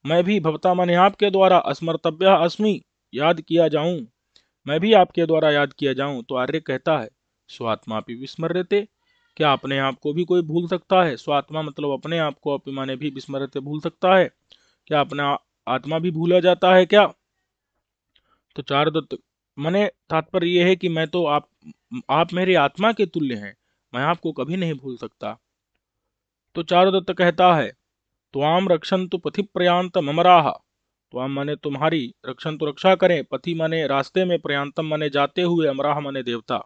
A: मैं भी भवता माने आपके द्वारा अस्मर्तव्य अस्मि याद किया जाऊं मैं भी आपके द्वारा याद किया जाऊं तो आर्य कहता है स्वात्मा भी रहते क्या अपने आप को भी कोई भूल सकता है स्वात्मा मतलब अपने आप को अभिमाने भी विस्मृत्य भूल सकता है क्या अपना आत्मा भी भूला जाता है क्या तो चार दत्त मने तात्पर्य यह है कि मैं तो आप आप मेरे आत्मा के तुल्य हैं मैं आपको कभी नहीं भूल सकता तो चार दत्त कहता है त्वाम रक्षंतु पथि प्रयांत ममराह त्वाम माने तुम्हारी रक्षंतु रक्षा करें पथि माने रास्ते में प्रयांतम माने जाते हुए अमराह माने देवता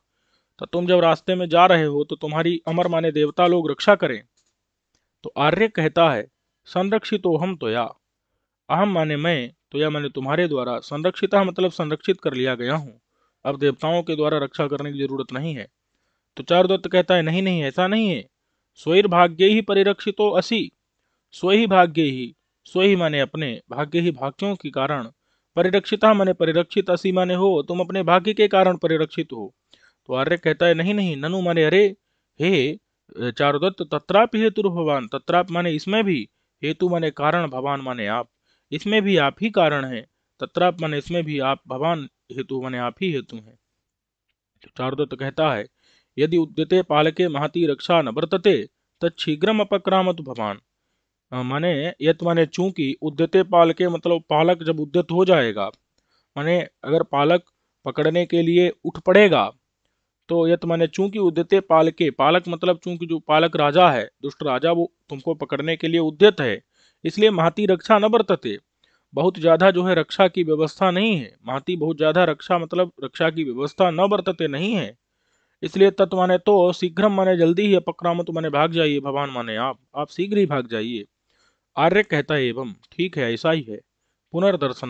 A: तो तुम जब रास्ते में जा रहे हो तो तुम्हारी अमर माने देवता लोग रक्षा करें तो आर्य कहता है संरक्षित हम तो या अहम माने मैं तो या मैंने तुम्हारे द्वारा संरक्षित मतलब संरक्षित कर लिया गया हूँ अब देवताओं के द्वारा रक्षा करने की जरूरत नहीं है तो चारुदत्त कहता है नहीं नहीं ऐसा नहीं है स्वैर भाग्य ही परिरक्षितो असी स्वयं भाग्य ही स्वयं माने अपने भाग्य ही भाग्यों के कारण परिरक्षिता माने परिरक्षित असी माने हो तुम अपने भाग्य के कारण परिरक्षित हो तो आर्य कहता है नहीं नहीं ननु माने अरे हे चारुदत्त तत्राप हेतु भगवान तत्राप माने इसमें भी हेतु माने कारण भगवान माने आप इसमें भी आप ही कारण है तत्राप माने इसमें भी आप भगवान हेतु माने आप ही हेतु हैं तो चारुदत्त कहता है यदि उद्यते पालके महती रक्षा न वर्तते तत्शीघ्रम अपक्रामत भगवान माने यत तो माने चूंकि उद्यते के मतलब पालक जब उद्यत हो जाएगा माने अगर पालक पकड़ने के लिए उठ पड़ेगा तो यत तो माने चूंकि उद्यते पाल के पालक मतलब चूंकि जो पालक राजा है दुष्ट राजा वो तुमको पकड़ने के लिए उद्यत है इसलिए महाती रक्षा न बरतते बहुत ज़्यादा जो है रक्षा की व्यवस्था नहीं है महाती बहुत ज़्यादा रक्षा मतलब रक्षा की व्यवस्था न बरतते नहीं है इसलिए तत्व माने तो शीघ्र माने जल्दी ही अपक्रामत माने भाग जाइए भगवान माने आप आप शीघ्र ही भाग जाइए आर्य कहता है एवं ठीक है ऐसा ही है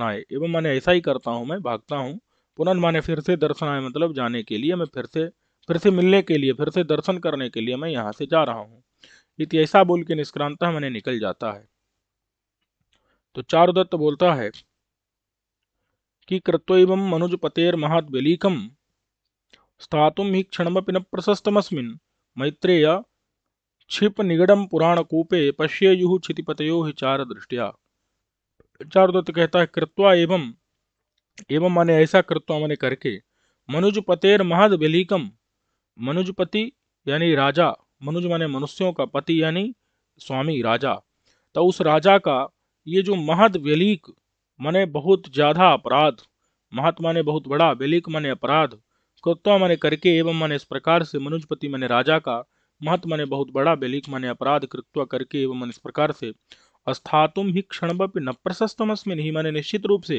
A: आए एवं माने ऐसा ही करता हूँ मैं भागता हूँ पुनर् माने फिर से दर्शनाय मतलब जाने के लिए मैं फिर से फिर से मिलने के लिए फिर से दर्शन करने के लिए मैं यहाँ से जा रहा हूँ इति ऐसा बोल के निष्क्रांत मैंने निकल जाता है तो चारुदत्त बोलता है कि कृत्व मनुज पतेर महादलीकम स्थातुम ही क्षणमपि न प्रशस्तमस्मिन मैत्रेय क्षिप निगडम पुराण कूपे पश्येयु क्षितिपतयो ही चार दृष्टिया चारुदत्त कहता है कृत्वा एवं एवं माने ऐसा कृत्वा माने करके मनुज पतेर महद बेलिकम मनुजपति यानी राजा मनुज माने मनुष्यों का पति यानी स्वामी राजा तो उस राजा का ये जो महद व्यलीक माने बहुत ज्यादा अपराध महात्मा ने बहुत बड़ा व्यलीक माने अपराध कृत्वा माने करके एवं माने इस प्रकार से मनुजपति माने राजा का महत ने बहुत बड़ा बेलिक मने अपराध कृत्वा करके एवं मन इस प्रकार से अस्थातुम ही क्षण न प्रशस्तमस्मिन ही माने निश्चित रूप से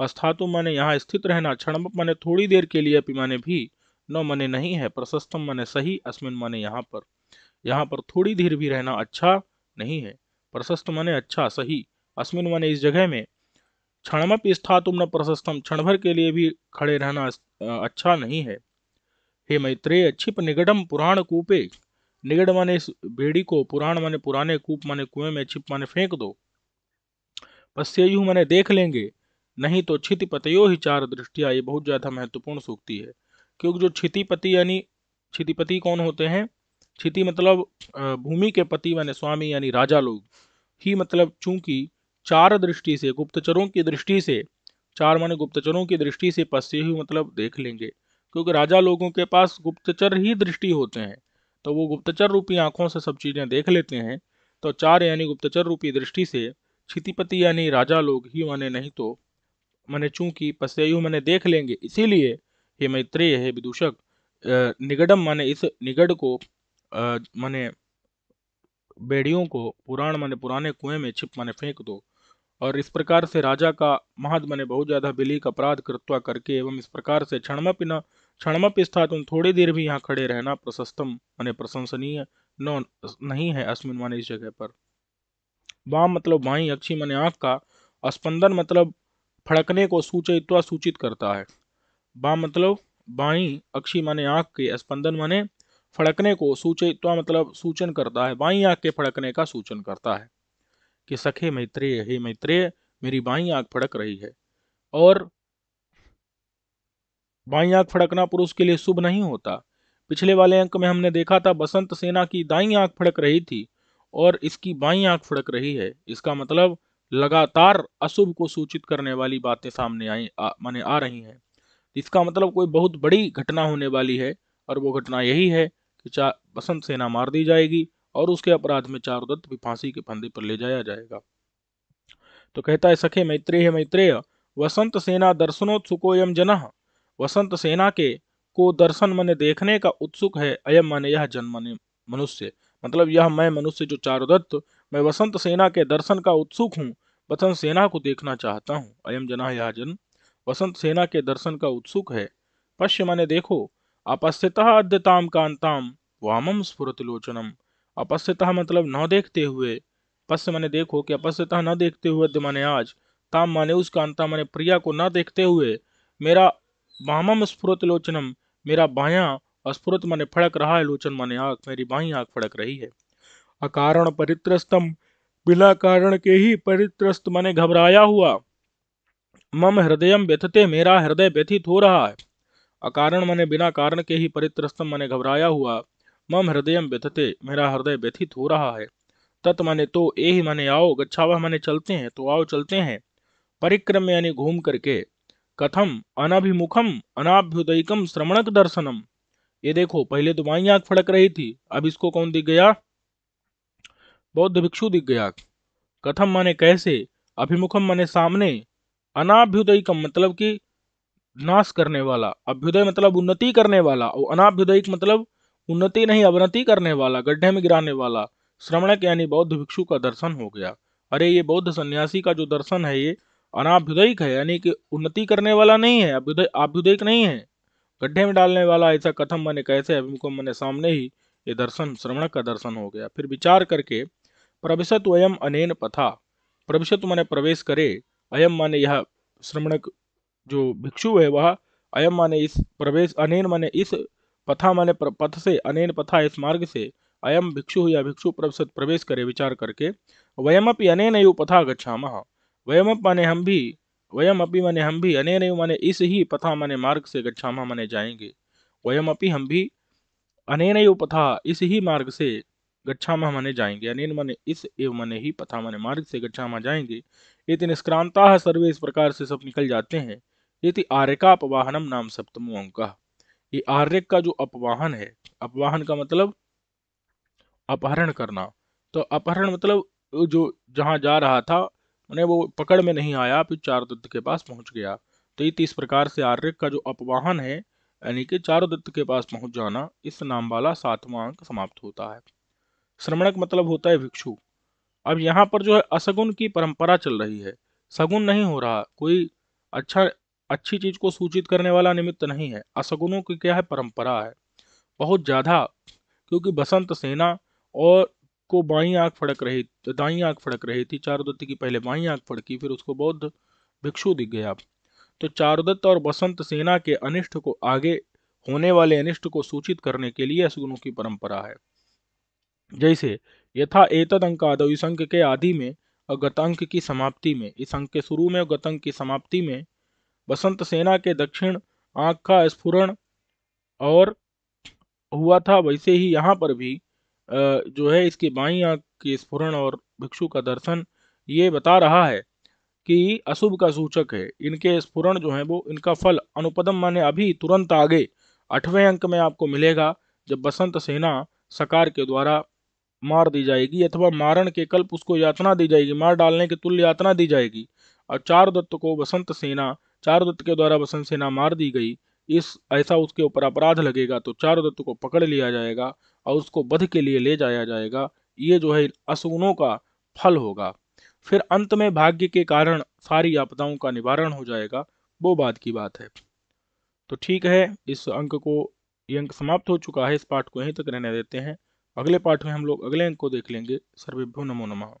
A: अस्थातुम माने यहाँ स्थित रहना क्षण माने थोड़ी देर के लिए अपि माने भी न माने नहीं है प्रशस्तम माने सही अस्मिन माने यहाँ पर यहाँ पर थोड़ी देर भी रहना अच्छा नहीं है प्रशस्त माने अच्छा सही अस्मिन माने इस जगह में क्षणमप स्थातुम न प्रशस्तम क्षण भर के लिए भी खड़े रहना अच्छा नहीं है हे मैत्रेय छिप निगडम पुराण कूपे निगड़ माने इस बेड़ी को पुराण माने पुराने कूप माने कुएं में छिप माने फेंक दो पस्यु माने देख लेंगे नहीं तो क्षितिपतयो ही चार दृष्टिया ये बहुत ज्यादा महत्वपूर्ण सूक्ति है क्योंकि जो क्षितिपति यानी क्षितिपति कौन होते हैं क्षिति मतलब भूमि के पति माने स्वामी यानी राजा लोग ही मतलब चूंकि चार दृष्टि से गुप्तचरों की दृष्टि से चार माने गुप्तचरों की दृष्टि से पस्यु मतलब देख लेंगे क्योंकि राजा लोगों के पास गुप्तचर ही दृष्टि होते हैं तो वो गुप्तचर रूपी आंखों से सब चीजें देख लेते हैं तो चार यानी गुप्तचर रूपी दृष्टि से क्षितिपति यानी राजा लोग ही माने नहीं तो मैंने चूंकि पस्यु मैंने देख लेंगे इसीलिए हे मैत्रेय हे विदूषक निगडम माने इस निगड को माने बेड़ियों को पुराण माने पुराने कुएं में छिप माने फेंक दो और इस प्रकार से राजा का महद माने बहुत ज्यादा बिली का अपराध कृत्वा करके एवं इस प्रकार से क्षणमा पिना क्षणमप स्थातुम थोड़ी देर भी यहाँ खड़े रहना प्रशस्तम मान प्रशंसनीय न नहीं है अस्मिन माने इस जगह पर वाम मतलब बाई अक्षी मान आँख का स्पंदन मतलब फड़कने को सूचित सूचित करता है वाम मतलब बाई अक्षी माने आँख के स्पंदन माने फड़कने को सूचित मतलब सूचन करता है बाई आँख के फड़कने का सूचन करता है कि सखे मैत्रेय हे मैत्रेय मेरी बाई आँख फड़क रही है और बाई आंख फड़कना पुरुष के लिए शुभ नहीं होता पिछले वाले अंक में हमने देखा था बसंत सेना की दाई आंख फड़क रही थी और इसकी बाई आंख फड़क रही है इसका मतलब लगातार अशुभ को सूचित करने वाली बातें सामने आई माने आ रही हैं इसका मतलब कोई बहुत बड़ी घटना होने वाली है और वो घटना यही है कि चार बसंत सेना मार दी जाएगी और उसके अपराध में चारुदत्त भी फांसी के फंदे पर ले जाया जाएगा तो कहता है सखे मैत्रेय मैत्रेय वसंत सेना दर्शनोत्सुको यम जना वसंत सेना के को दर्शन मन देखने का उत्सुक है अयम मन यह जन्म मनुष्य मतलब यह मैं मनुष्य जो चारुदत्त मैं वसंत सेना के दर्शन का उत्सुक हूँ वसंत सेना को देखना चाहता हूँ अयम जना यह जन वसंत सेना के दर्शन का उत्सुक है पश्य मन देखो अपस्थित अद्यताम कांताम वामम स्फुरत लोचनम अपस्थित मतलब न देखते हुए पश्य माने देखो कि अपस्थित न देखते हुए माने आज ताम माने उस कांता माने प्रिया को न देखते हुए मेरा बामम स्फुरत लोचनम मेरा बाया अस्फुरत माने फड़क रहा है लोचन माने आंख मेरी बाई आंख फड़क रही है अकारण परित्रस्तम बिना कारण के ही परित्रस्त माने घबराया हुआ मम हृदय व्यथते मेरा हृदय व्यथित हो रहा है अकारण माने बिना कारण के ही परित्रस्तम माने घबराया हुआ मम हृदय व्यथते मेरा हृदय व्यथित हो रहा है तत् माने तो ए ही माने आओ गच्छावा माने चलते हैं तो आओ चलते हैं परिक्रम यानी घूम करके कथम अनाभिमुखम अनाभ्युदयिकम श्रमणक दर्शनम ये देखो पहले तो बाई आंख फड़क रही थी अब इसको कौन दिख गया बौद्ध भिक्षु दिख गया कथम माने कैसे अभिमुखम माने सामने अनाभ्युदयकम मतलब कि नाश करने वाला अभ्युदय मतलब उन्नति करने वाला और अनाभ्युदयिक मतलब उन्नति नहीं अवनति करने वाला गड्ढे में गिराने वाला श्रमणक यानी बौद्ध भिक्षु का दर्शन हो गया अरे ये बौद्ध सन्यासी का जो दर्शन है ये अनाभ्युदयिक है यानी कि उन्नति करने वाला नहीं है अभ्युदयिक नहीं है गड्ढे में डालने वाला ऐसा कथम मैंने कैसे अभिमुखम मैंने सामने ही ये दर्शन श्रवण का दर्शन हो गया फिर विचार करके प्रविशत वयम अनेन पथा प्रविशत मैंने प्रवेश करे अयम माने यह श्रमणक जो भिक्षु है वह अयम माने इस प्रवेश अनेन माने इस पथा माने पथ से अनेन पथा इस मार्ग से अयम भिक्षु या भिक्षु प्रभिशत प्रवेश करे विचार करके अपनी अनेन यु पथा गच्छा वयमप माने हम भी वयम अपी माने हम भी अने माने इस ही पथा माने मार्ग से गच्छामा माने जाएंगे वयम अपी हम भी अने पथा इस ही मार्ग से गच्छामा माने जाएंगे अनेन माने इस एव माने ही पथा माने मार्ग से गच्छामा जाएंगे ये निष्क्रांता सर्वे इस प्रकार से सब निकल जाते हैं ये आर्यका अपवाहनम नाम सप्तमो अंक ये आर्य का जो अपवाहन है अपवाहन का मतलब अपहरण करना तो अपहरण मतलब जो जहाँ जा रहा था उन्हें वो पकड़ में नहीं आया फिर चारुदत्त के पास पहुंच गया तो ये इस प्रकार से आर्यक का जो अपवाहन है यानी कि चारुदत्त के पास पहुंच जाना इस नाम वाला सातवां अंक समाप्त होता है श्रमणक मतलब होता है भिक्षु अब यहाँ पर जो है असगुन की परंपरा चल रही है सगुन नहीं हो रहा कोई अच्छा अच्छी चीज को सूचित करने वाला निमित्त नहीं है असगुनों की क्या है परंपरा है बहुत ज़्यादा क्योंकि बसंत सेना और को बाई आंख फड़क रही दाई आंख फड़क रही थी चारुदत्त की पहले बाई आंख फड़की फिर उसको बौद्ध भिक्षु दिख गया तो चारुदत्त और बसंत सेना के अनिष्ट को आगे होने वाले अनिष्ट को सूचित करने के लिए असगुणों की परंपरा है जैसे यथा एतद अंक आदव इस अंक के आदि में और गतंक की समाप्ति में इस अंक के शुरू में और गतंक की समाप्ति में बसंत सेना के दक्षिण आंख का स्फुरण और हुआ था वैसे ही यहाँ पर भी जो है इसके बाई आँख के स्फुरन और भिक्षु का दर्शन ये बता रहा है कि अशुभ का सूचक है इनके स्फुरन जो है वो इनका फल अनुपदम माने अभी तुरंत आगे आठवें अंक में आपको मिलेगा जब बसंत सेना सकार के द्वारा मार दी जाएगी अथवा मारण के कल्प उसको यातना दी जाएगी मार डालने के तुल्य यातना दी जाएगी और चार दत्त को बसंत सेना चार दत्त के द्वारा बसंत सेना मार दी गई इस ऐसा उसके ऊपर अपराध लगेगा तो दत्त को पकड़ लिया जाएगा और उसको वध के लिए ले जाया जाएगा ये जो है असुगुणों का फल होगा फिर अंत में भाग्य के कारण सारी आपदाओं का निवारण हो जाएगा वो बात की बात है तो ठीक है इस अंक को ये अंक समाप्त हो चुका है इस पाठ को यहीं तक रहने देते हैं अगले पाठ में हम लोग अगले अंक को देख लेंगे सर्वेभ्यो नमो नमः